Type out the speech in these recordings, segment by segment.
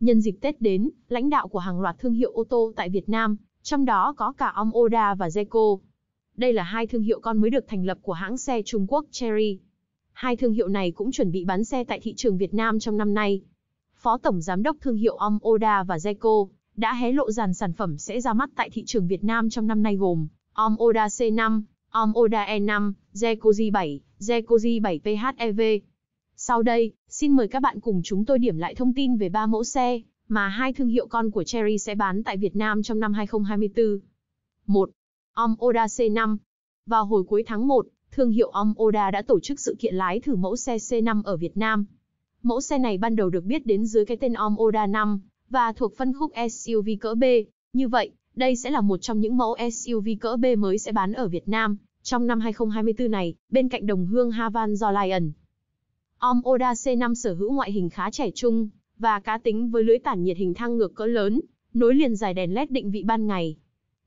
Nhân dịp Tết đến, lãnh đạo của hàng loạt thương hiệu ô tô tại Việt Nam, trong đó có cả Om Oda và Zeco. Đây là hai thương hiệu con mới được thành lập của hãng xe Trung Quốc Cherry. Hai thương hiệu này cũng chuẩn bị bán xe tại thị trường Việt Nam trong năm nay. Phó Tổng Giám đốc thương hiệu Om Oda và Zeco đã hé lộ dàn sản phẩm sẽ ra mắt tại thị trường Việt Nam trong năm nay gồm Om Oda C5, Om Oda E5, Zeco z 7 Zekoji 7PHEV. Sau đây, xin mời các bạn cùng chúng tôi điểm lại thông tin về ba mẫu xe mà hai thương hiệu con của Cherry sẽ bán tại Việt Nam trong năm 2024. 1. Om Oda C5 Vào hồi cuối tháng 1, thương hiệu Om Oda đã tổ chức sự kiện lái thử mẫu xe C5 ở Việt Nam. Mẫu xe này ban đầu được biết đến dưới cái tên Om Oda 5 và thuộc phân khúc SUV cỡ B. Như vậy, đây sẽ là một trong những mẫu SUV cỡ B mới sẽ bán ở Việt Nam. Trong năm 2024 này, bên cạnh đồng hương Havan do Lion, Om Oda C5 sở hữu ngoại hình khá trẻ trung và cá tính với lưới tản nhiệt hình thang ngược cỡ lớn, nối liền dài đèn LED định vị ban ngày.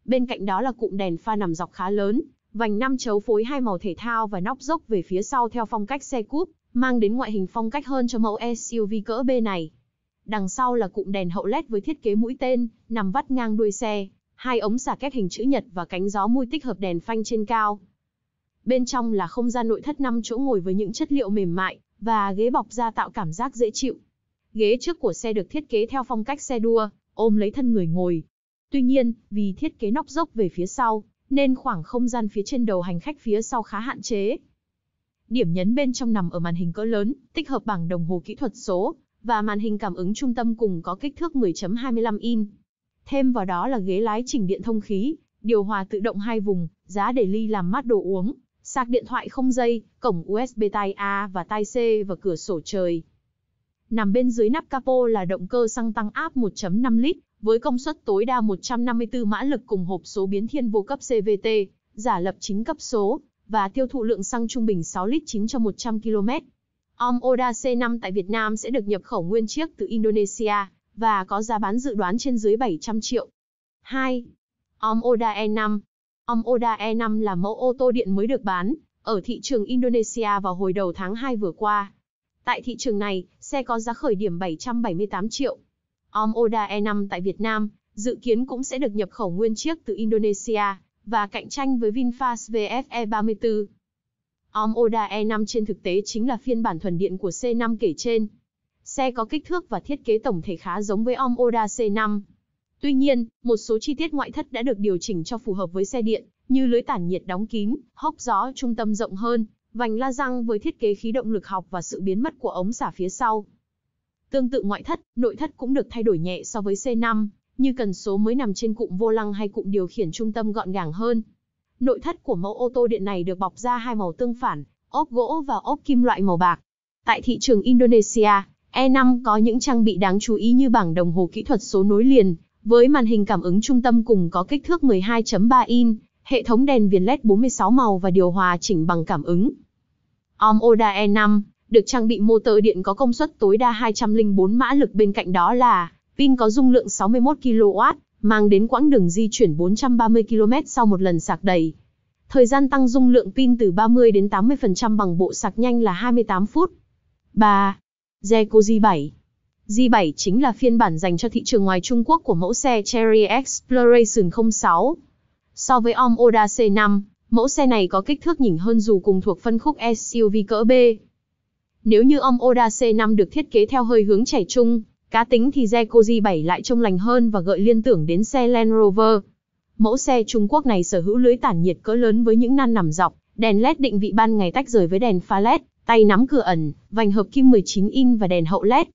Bên cạnh đó là cụm đèn pha nằm dọc khá lớn, vành năm chấu phối hai màu thể thao và nóc dốc về phía sau theo phong cách xe cúp, mang đến ngoại hình phong cách hơn cho mẫu SUV cỡ B này. Đằng sau là cụm đèn hậu LED với thiết kế mũi tên, nằm vắt ngang đuôi xe, hai ống xả két hình chữ nhật và cánh gió mui tích hợp đèn phanh trên cao. Bên trong là không gian nội thất 5 chỗ ngồi với những chất liệu mềm mại và ghế bọc da tạo cảm giác dễ chịu. Ghế trước của xe được thiết kế theo phong cách xe đua, ôm lấy thân người ngồi. Tuy nhiên, vì thiết kế nóc dốc về phía sau, nên khoảng không gian phía trên đầu hành khách phía sau khá hạn chế. Điểm nhấn bên trong nằm ở màn hình cỡ lớn, tích hợp bảng đồng hồ kỹ thuật số và màn hình cảm ứng trung tâm cùng có kích thước 10.25 in. Thêm vào đó là ghế lái chỉnh điện thông khí, điều hòa tự động hai vùng, giá để ly làm mát đồ uống, sạc điện thoại không dây, cổng USB tai A và tai C và cửa sổ trời. Nằm bên dưới nắp capo là động cơ xăng tăng áp 1.5 lít, với công suất tối đa 154 mã lực cùng hộp số biến thiên vô cấp CVT, giả lập chính cấp số, và tiêu thụ lượng xăng trung bình 6 lít 9 cho 100 km. Om Oda C5 tại Việt Nam sẽ được nhập khẩu nguyên chiếc từ Indonesia, và có giá bán dự đoán trên dưới 700 triệu. 2. Om Oda E5 Om Oda E5 là mẫu ô tô điện mới được bán ở thị trường Indonesia vào hồi đầu tháng 2 vừa qua. Tại thị trường này, xe có giá khởi điểm 778 triệu. Om Oda E5 tại Việt Nam dự kiến cũng sẽ được nhập khẩu nguyên chiếc từ Indonesia và cạnh tranh với VinFast VFE 34. Om Oda E5 trên thực tế chính là phiên bản thuần điện của C5 kể trên, Xe có kích thước và thiết kế tổng thể khá giống với Om Oda C5. Tuy nhiên, một số chi tiết ngoại thất đã được điều chỉnh cho phù hợp với xe điện, như lưới tản nhiệt đóng kín, hốc gió trung tâm rộng hơn, vành la răng với thiết kế khí động lực học và sự biến mất của ống xả phía sau. Tương tự ngoại thất, nội thất cũng được thay đổi nhẹ so với C5, như cần số mới nằm trên cụm vô lăng hay cụm điều khiển trung tâm gọn gàng hơn. Nội thất của mẫu ô tô điện này được bọc ra hai màu tương phản, ốp gỗ và ốp kim loại màu bạc. Tại thị trường Indonesia, E5 có những trang bị đáng chú ý như bảng đồng hồ kỹ thuật số nối liền, với màn hình cảm ứng trung tâm cùng có kích thước 12.3 in, hệ thống đèn viền LED 46 màu và điều hòa chỉnh bằng cảm ứng. Om Oda E5 được trang bị motor điện có công suất tối đa 204 mã lực bên cạnh đó là pin có dung lượng 61 kW, mang đến quãng đường di chuyển 430 km sau một lần sạc đầy. Thời gian tăng dung lượng pin từ 30 đến 80% bằng bộ sạc nhanh là 28 phút. 3 z 7. z 7 chính là phiên bản dành cho thị trường ngoài Trung Quốc của mẫu xe Cherry Exploration 06. So với Om Oda C5, mẫu xe này có kích thước nhỉnh hơn dù cùng thuộc phân khúc SUV cỡ B. Nếu như Om Oda C5 được thiết kế theo hơi hướng trẻ trung, cá tính thì Zeco z 7 lại trông lành hơn và gợi liên tưởng đến xe Land Rover. Mẫu xe Trung Quốc này sở hữu lưới tản nhiệt cỡ lớn với những nan nằm dọc, đèn LED định vị ban ngày tách rời với đèn pha LED, tay nắm cửa ẩn, vành hợp kim 19 in và đèn hậu LED.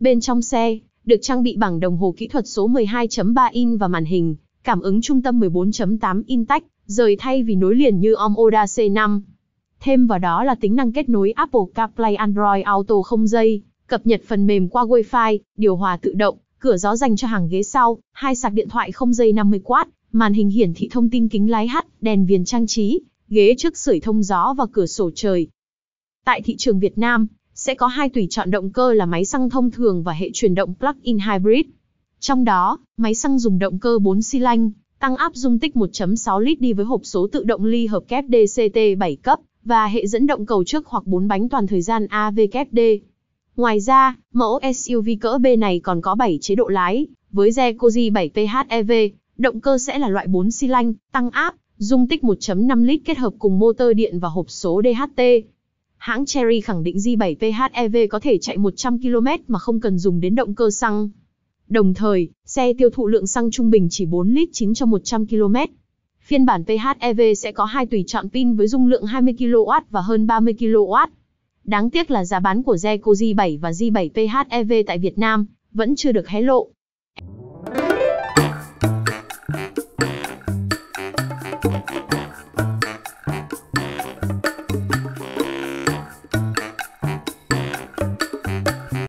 Bên trong xe, được trang bị bảng đồng hồ kỹ thuật số 12.3 in và màn hình, cảm ứng trung tâm 14.8 in tách, rời thay vì nối liền như Omoda C5. Thêm vào đó là tính năng kết nối Apple CarPlay Android Auto không dây, cập nhật phần mềm qua Wi-Fi, điều hòa tự động, cửa gió dành cho hàng ghế sau, hai sạc điện thoại không dây 50W, màn hình hiển thị thông tin kính lái hắt, đèn viền trang trí, ghế trước sưởi thông gió và cửa sổ trời, Tại thị trường Việt Nam, sẽ có hai tùy chọn động cơ là máy xăng thông thường và hệ chuyển động plug-in hybrid. Trong đó, máy xăng dùng động cơ 4 xi lanh, tăng áp dung tích 1.6 lít đi với hộp số tự động ly hợp kép DCT 7 cấp và hệ dẫn động cầu trước hoặc 4 bánh toàn thời gian AVKD. Ngoài ra, mẫu SUV cỡ B này còn có 7 chế độ lái, với Zekoji 7 PHEV, động cơ sẽ là loại 4 xi lanh, tăng áp, dung tích 1.5 lít kết hợp cùng motor điện và hộp số DHT hãng Cherry khẳng định J7 PHEV có thể chạy 100 km mà không cần dùng đến động cơ xăng. Đồng thời, xe tiêu thụ lượng xăng trung bình chỉ 4 lít 9 cho 100 km. Phiên bản PHEV sẽ có hai tùy chọn pin với dung lượng 20 kW và hơn 30 kW. Đáng tiếc là giá bán của Zeco J7 và J7 PHEV tại Việt Nam vẫn chưa được hé lộ.